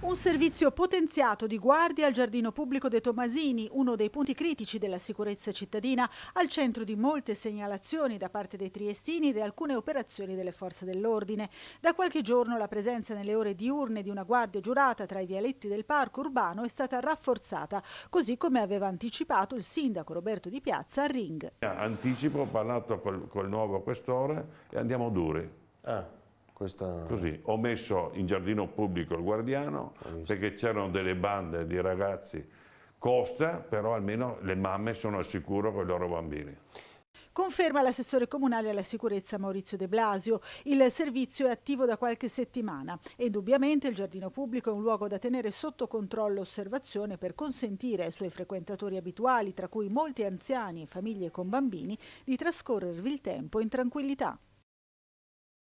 Un servizio potenziato di guardia al giardino pubblico dei Tomasini, uno dei punti critici della sicurezza cittadina, al centro di molte segnalazioni da parte dei triestini e di alcune operazioni delle forze dell'ordine. Da qualche giorno la presenza nelle ore diurne di una guardia giurata tra i vialetti del parco urbano è stata rafforzata, così come aveva anticipato il sindaco Roberto Di Piazza a Ring. Anticipo, ho parlato col, col nuovo questore e andiamo duri. Ah. Questa... Così, ho messo in giardino pubblico il guardiano perché c'erano delle bande di ragazzi. Costa, però almeno le mamme sono al sicuro con i loro bambini. Conferma l'assessore comunale alla sicurezza Maurizio De Blasio. Il servizio è attivo da qualche settimana e indubbiamente il giardino pubblico è un luogo da tenere sotto controllo e osservazione per consentire ai suoi frequentatori abituali, tra cui molti anziani e famiglie con bambini, di trascorrervi il tempo in tranquillità.